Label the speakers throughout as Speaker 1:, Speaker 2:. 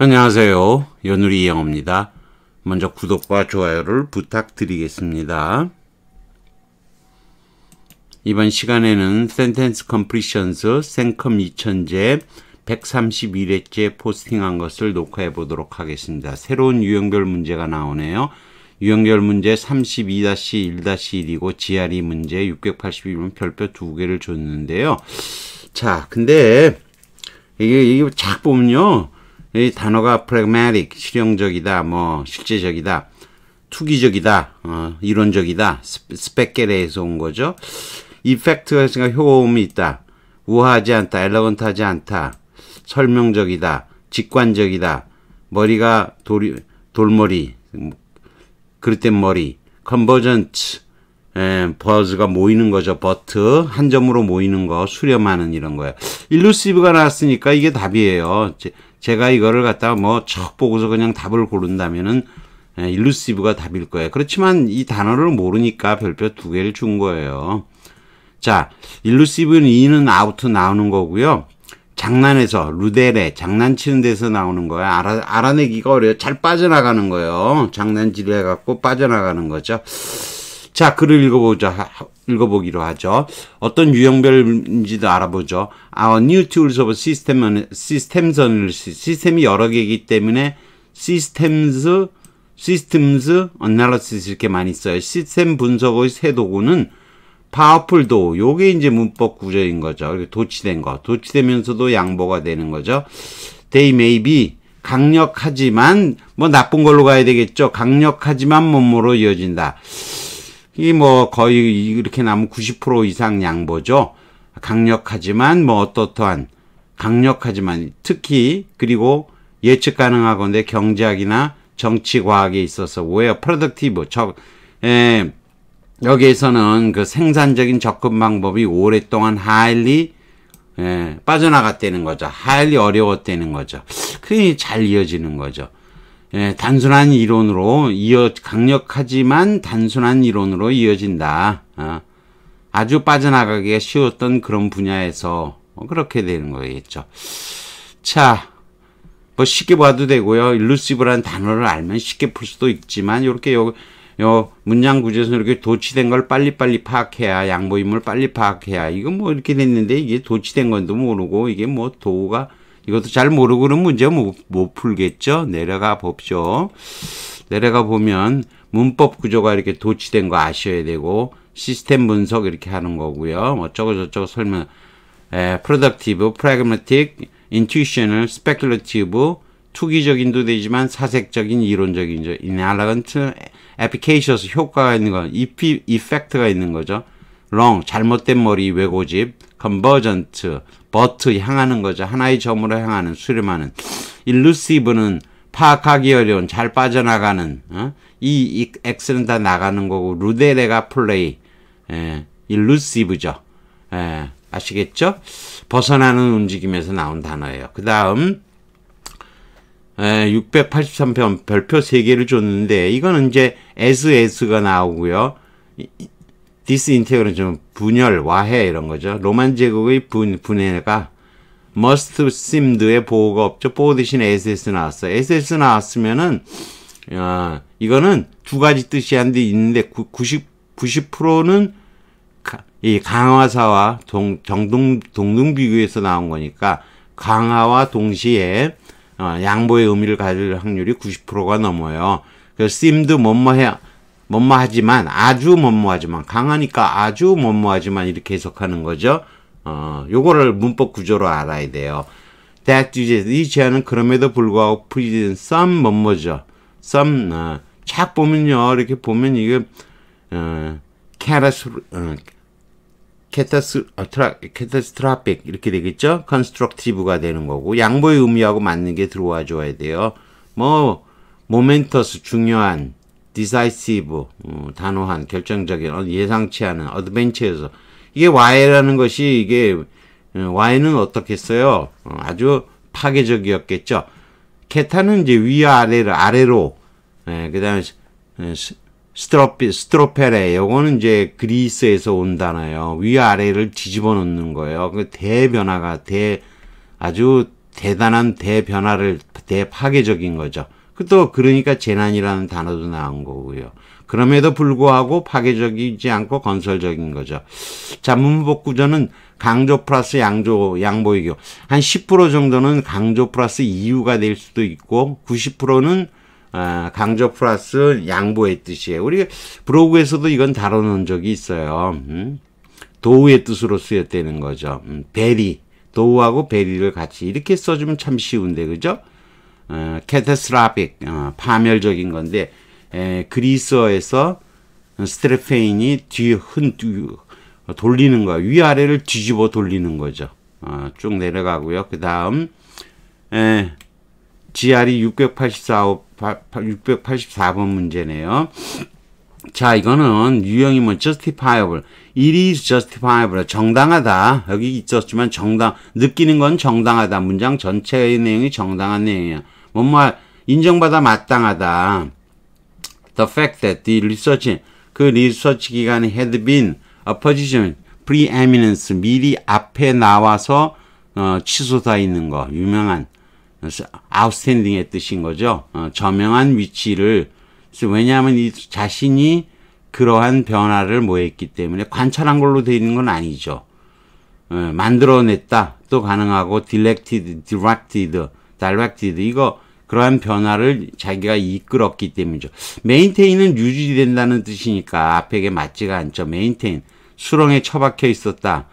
Speaker 1: 안녕하세요. 연우리 이영호입니다. 먼저 구독과 좋아요를 부탁드리겠습니다. 이번 시간에는 센텐스 컴프리션스 생컴 2000제 131회째 포스팅한 것을 녹화해 보도록 하겠습니다. 새로운 유형별 문제가 나오네요. 유형별 문제 32-1-1이고 GRE 문제 681번 별표 두 개를 줬는데요. 자, 근데 이게, 이게 작 보면요. 이 단어가 pragmatic, 실용적이다, 뭐 실제적이다, 투기적이다, 어, 이론적이다, 스펙겔에서 온 거죠. 이펙트가 있으니까 효험이 있다, 우아하지 않다, 엘러건트하지 않다, 설명적이다, 직관적이다, 머리가 돌이, 돌머리, 그릇된 머리, 컨버전츠, 예, 버즈가 모이는 거죠. 버트 한 점으로 모이는 거, 수렴하는 이런 거예요. 일루시브가 나왔으니까 이게 답이에요. 제가 이거를 갖다가 뭐 척 보고서 그냥 답을 고른다면은 예, 일루시브가 답일 거예요. 그렇지만 이 단어를 모르니까 별표 두 개를 준 거예요. 자, 일루시브는 이는 아우트 나오는 거고요. 장난에서 루데레 장난치는 데서 나오는 거야. 알아, 알아내기가 어려요. 잘 빠져나가는 거예요. 장난질 해갖고 빠져나가는 거죠. 자, 글을 읽어보자, 읽어보기로 하죠. 어떤 유형별인지도 알아보죠. Our new tools of system, s y s t e m s 시스템이 여러 개이기 때문에 systems, systems, analysis 이렇게 많이 써요. 시스템 분석의 새 도구는 파워풀도 요게 이제 문법 구조인 거죠. 도치된 거. 도치되면서도 양보가 되는 거죠. They may be 강력하지만 뭐 나쁜 걸로 가야 되겠죠. 강력하지만 몸으로 이어진다. 이뭐 거의 이렇게 나면 90% 이상 양보죠. 강력하지만 뭐 어떠떠한 강력하지만 특히 그리고 예측 가능하건데 경제학이나 정치 과학에 있어서 왜요? 프로덕티브 적 에, 여기에서는 그 생산적인 접근 방법이 오랫동안 하일리 에, 예, 빠져나갔다는 거죠. 하일리 어려웠다는 거죠. 그게 잘 이어지는 거죠. 예, 단순한 이론으로 이어 강력하지만 단순한 이론으로 이어진다. 어, 아주 빠져나가기가 쉬웠던 그런 분야에서 뭐 그렇게 되는 거겠죠. 자, 뭐 쉽게 봐도 되고요. 일루시브라는 단어를 알면 쉽게 풀 수도 있지만 이렇게 요, 요 문장 구조에서 이렇게 도치된 걸 빨리빨리 파악해야 양보임을 빨리 파악해야 이거 뭐 이렇게 됐는데 이게 도치된 건도 모르고 이게 뭐 도가 이것도 잘 모르고 는 문제 못, 못 풀겠죠. 내려가 봅시 내려가 보면 문법 구조가 이렇게 도치된 거 아셔야 되고 시스템 분석 이렇게 하는 거고요. 뭐 어쩌고 저쩌고 설명 에, productive, pragmatic, intuitional, speculative, 투기적인도 되지만 사색적인, 이론적인, inelegant, efficacious, 효과가 있는 거, effect가 있는 거죠. w o n g 잘못된 머리, 왜고집, convergent, 버트 향하는 거죠. 하나의 점으로 향하는 수렴하는 일루시브는 파악하기 어려운 잘 빠져나가는 어? 이, 엑스는 다 나가는 거고 루데레가 플레이 예, 일루시브죠. 예, 아시겠죠? 벗어나는 움직임에서 나온 단어예요. 그 다음 683편 예, 별표 3개를 줬는데 이거는 이제 as as가 나오고요. 디스인테어는 좀 분열, 와해 이런 거죠. 로만 제국의 분, 분해가 머스트 심드의 보호가 없죠. 보호 대신에 ss 나왔어. ss 나왔으면은 어, 이거는 두 가지 뜻이 한데 있는데 90 90%는 이 강화사와 동, 정동 동등 비교에서 나온 거니까 강화와 동시에 어, 양보의 의미를 가질 확률이 90%가 넘어요. 그 심드 e m e 뭐뭐해 뭐뭐하지만 아주 뭐뭐하지만 강하니까 아주 뭐뭐하지만 이렇게 해석하는 거죠. 어, 요거를 문법 구조로 알아야 돼요. That is 이 제안은 그럼에도 불구하고 present some 뭐뭐죠. some 어, 착 보면요 이렇게 보면 이게 어, 캐라스 어, 캐타스, 어, 트라, 캐 이렇게 되겠죠? 컨스트럭티브가 되는 거고 양보의 의미하고 맞는 게 들어와 줘야 돼요. 뭐 모멘터스 중요한 decisive, 어, 단호한, 결정적인, 어, 예상치 않은, 어드벤처에서 이게 Y라는 것이 이게 어, Y는 어떻겠어요? 아주 파괴적이었겠죠. 케타는 이제 위아래로 아래로, 예, 그다음에 예, 스트로피 스트로페레 요거는 이제 그리스에서 온 단어예요. 위아래를 뒤집어 놓는 거예요. 그 대변화가 대 아주 대단한 대변화를 대파괴적인 거죠. 그 또 그러니까 재난이라는 단어도 나온 거고요. 그럼에도 불구하고 파괴적이지 않고 건설적인 거죠. 자, 문복 구조는 강조 플러스 양조, 양보이교. 한 10% 정도는 강조 플러스 이유가 될 수도 있고, 90%는 아, 강조 플러스 양보의 뜻이에요. 우리 브로그에서도 이건 다뤄놓은 적이 있어요. 음. 도우의 뜻으로 쓰였다는 거죠. 음, 베리. 도우하고 베리를 같이 이렇게 써주면 참 쉬운데, 그죠? 어, 캐테스라픽 어, 파멸적인 건데 에, 그리스어에서 스트레페인이 뒤흔 돌리는 거 위아래를 뒤집어 돌리는 거죠 어, 쭉 내려가고요 그 다음 GR이 684, 684번 문제네요 자 이거는 유형이 뭐 justifiable it is justifiable 정당하다 여기 있었지만 정당 느끼는 건 정당하다 문장 전체의 내용이 정당한 내용이에요 뭐뭐 인정받아 마땅하다. The fact that the research 그 리서치 기관이 had been a position preeminence 미리 앞에 나와서 어, 취소다 있는 거 유명한 outstanding의 뜻인 거죠. 어, 저명한 위치를 왜냐하면 이 자신이 그러한 변화를 모했기 때문에 관찰한 걸로 되어 있는 건 아니죠. 어, 만들어냈다 또 가능하고 directed, directed 달락지드 이거 그러한 변화를 자기가 이끌었기 때문이죠. 메인테인은 유지된다는 뜻이니까 앞에게 맞지가 않죠. 메인테인 수렁에 처박혀 있었다.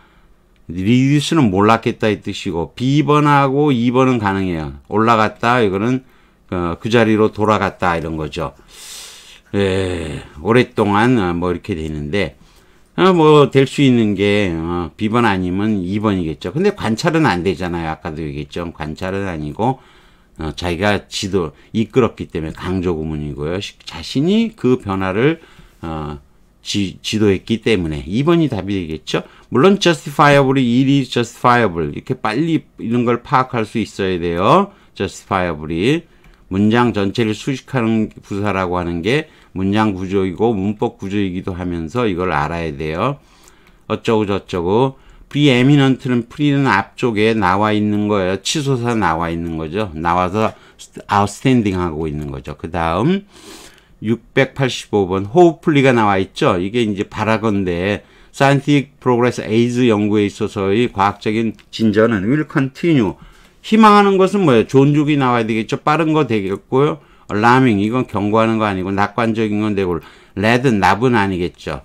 Speaker 1: 리듀스는 몰락했다이 뜻이고 B번하고 2번은 가능해요. 올라갔다 이거는 어, 그 자리로 돌아갔다 이런 거죠. 예, 오랫동안 어, 뭐 이렇게 되는데 아, 뭐, 될 수 있는 게, 어, B번 아니면 2번이겠죠. 근데 관찰은 안 되잖아요. 아까도 얘기했죠. 관찰은 아니고, 어, 자기가 지도, 이끌었기 때문에 강조 구문이고요. 자신이 그 변화를, 어, 지, 지도했기 때문에 2번이 답이 되겠죠. 물론 justifiable이 일이 justifiable 이렇게 빨리 이런 걸 파악할 수 있어야 돼요. justifia b l e 이 문장 전체를 수식하는 부사라고 하는 게 문양 구조이고 문법 구조이기도 하면서 이걸 알아야 돼요. 어쩌고 저쩌고 비에미넌트는 프리는 앞쪽에 나와 있는 거예요. 치솟아 나와 있는 거죠. 나와서 아웃스탠딩 하고 있는 거죠. 그 다음 685번 호우플리가 나와 있죠. 이게 이제 바라건대 Scientific Progress AIDS 연구에 있어서의 과학적인 진전은 will continue. 희망하는 것은 뭐예요? 존중이 나와야 되겠죠. 빠른 거 되겠고요. 라밍 이건 경고하는 거 아니고 낙관적인 건 되고 레드 나은 아니겠죠.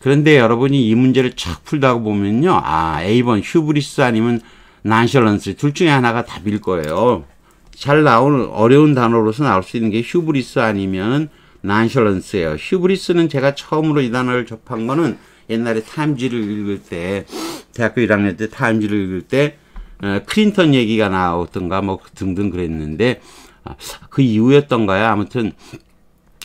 Speaker 1: 그런데 여러분이 이 문제를 착 풀다 보면요. 아 A번 휴브리스 아니면 난셜런스 둘 중에 하나가 답일 거예요. 잘 나오는 어려운 단어로서 나올 수 있는 게 휴브리스 아니면 난셜런스예요. 휴브리스는 제가 처음으로 이 단어를 접한 거는 옛날에 타임지를 읽을 때 대학교 1학년 때 타임지를 읽을 때 어, 크린턴 얘기가 나오던가 뭐 등등 그랬는데 아, 그 이후였던가요? 아무튼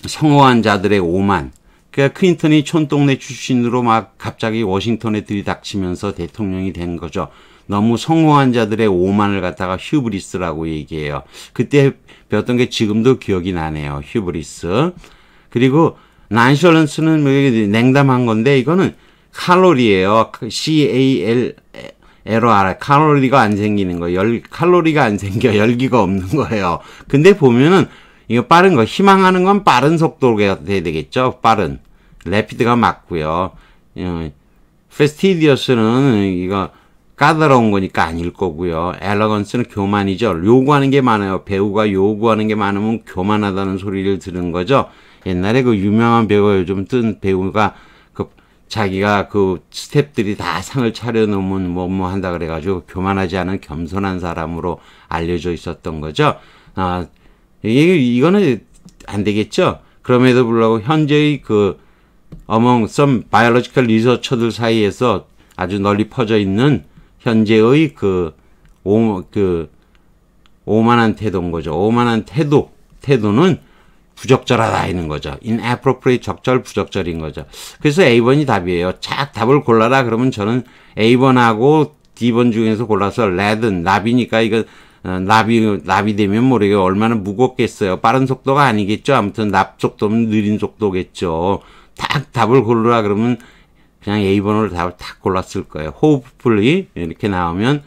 Speaker 1: 성호한 자들의 오만. 그러니까 클린턴이 촌동네 출신으로 막 갑자기 워싱턴에 들이닥치면서 대통령이 된 거죠. 너무 성공한 자들의 오만을 갖다가 휴브리스라고 얘기해요. 그때 배웠던 게 지금도 기억이 나네요. 휴브리스. 그리고 난셜런스는 냉담한 건데 이거는 칼로리예요. 그 C A L 에러알 아 칼로리가 안 생기는 거, 열 칼로리가 안 생겨 열기가 없는 거예요. 근데 보면은 이거 빠른 거 희망하는 건 빠른 속도가 돼야 되겠죠. 빠른 레피드가 맞고요. 페스티디어스는 어, 이거 까다로운 거니까 아닐 거고요. 엘러건스는 교만이죠. 요구하는 게 많아요. 배우가 요구하는 게 많으면 교만하다는 소리를 들은 거죠. 옛날에 그 유명한 배우가 요즘 뜬 배우가 자기가 그 스탭들이 다 상을 차려놓으면 뭐뭐 뭐 한다 그래가지고 교만하지 않은 겸손한 사람으로 알려져 있었던 거죠. 아, 이게, 이거는 안 되겠죠. 그럼에도 불구하고 현재의 그 among some biological researcher들 사이에서 아주 널리 퍼져 있는 현재의 그, 오, 그, 오만한 태도인 거죠. 오만한 태도, 태도는 부적절하다 이는 거죠. inappropriate 적절 부적절인 거죠. 그래서 A번이 답이에요. 착 답을 골라라 그러면 저는 A번하고 D번 중에서 골라서 레든 나비니까 이거 나비 어, 나비 되면 모르게 얼마나 무겁겠어요. 빠른 속도가 아니겠죠. 아무튼 납 속도는 느린 속도겠죠. 딱 답을 골라라 그러면 그냥 a 번으로 답을 딱 골랐을 거예요. 호흡풀이 이렇게 나오면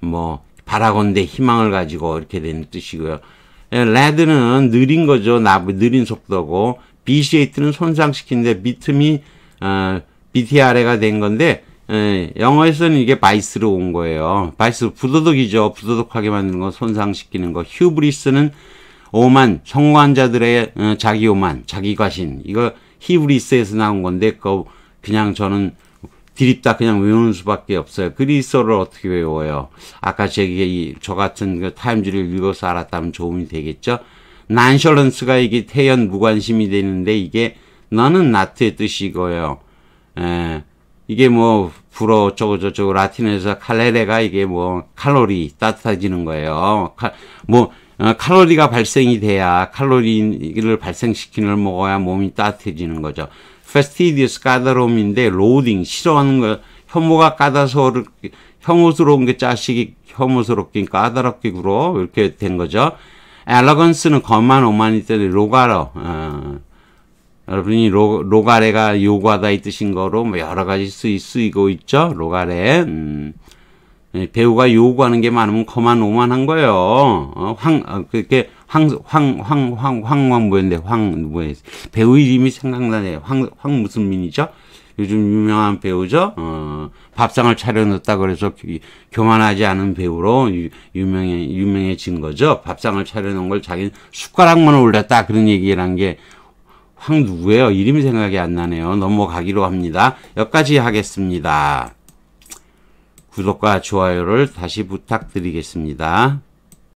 Speaker 1: 뭐 바라건대 희망을 가지고 이렇게 되는 뜻이고요. 예, 레드는 느린 거죠. 나부 느린 속도고 BCAT는 손상시키는데 비트미 어, BTRA가 된 건데 에, 예, 영어에서는 이게 바이스로 온 거예요. 바이스 부도덕이죠. 부도덕하게 만드는 거 손상시키는 거. 휴브리스는 오만 성공한 자들의 어, 자기 오만 자기 과신 이거 히브리스에서 나온 건데 그거 그냥 저는 디립다 그냥 외우는 수밖에 없어요. 그리스어를 어떻게 외워요? 아까 제게 이, 저 같은 그 타임지를 읽어서 알았다면 도움이 되겠죠? 난셜런스가 이게 태연 무관심이 되는데 이게 너는 나트의 뜻이고요. 에, 예. 이게 뭐 불어 어쩌저쩌 라틴에서 칼레레가 이게 뭐 칼로리 따뜻해지는 거예요. 칼, 뭐 어, 칼로리가 발생이 돼야 칼로리를 발생시키는 걸 먹어야 몸이 따뜻해지는 거죠. fastidious 까다로움인데 l o 싫어하는 거 혐오가 까다로 혐오스러운 게 자식이 혐오스럽긴 까다롭게 굴어 이렇게 된 거죠. 엘러건스는 거만 오만이 때문에 로가로 어, 여러분이 로, 로가레가 요구하다 이 뜻인 거로 뭐 여러 가지 쓰이, 쓰이고 있죠. 로가레 음. 예, 배우가 요구하는 게 많으면 거만 오만한 거예요. 어, 황 어, 그렇게 황, 황, 황, 황, 황, 뭐였는데, 황, 뭐였 배우 이름이 생각나네. 황, 황 무슨 민이죠? 요즘 유명한 배우죠. 어, 밥상을 차려놓다 그래서 교만하지 않은 배우로 유, 유명해, 유명해진 거죠. 밥상을 차려놓은 걸 자기는 숟가락만 올렸다. 그런 얘기란 게황 누구예요? 이름이 생각이 안 나네요. 넘어가기로 합니다. 여기까지 하겠습니다. 구독과 좋아요를 다시 부탁드리겠습니다.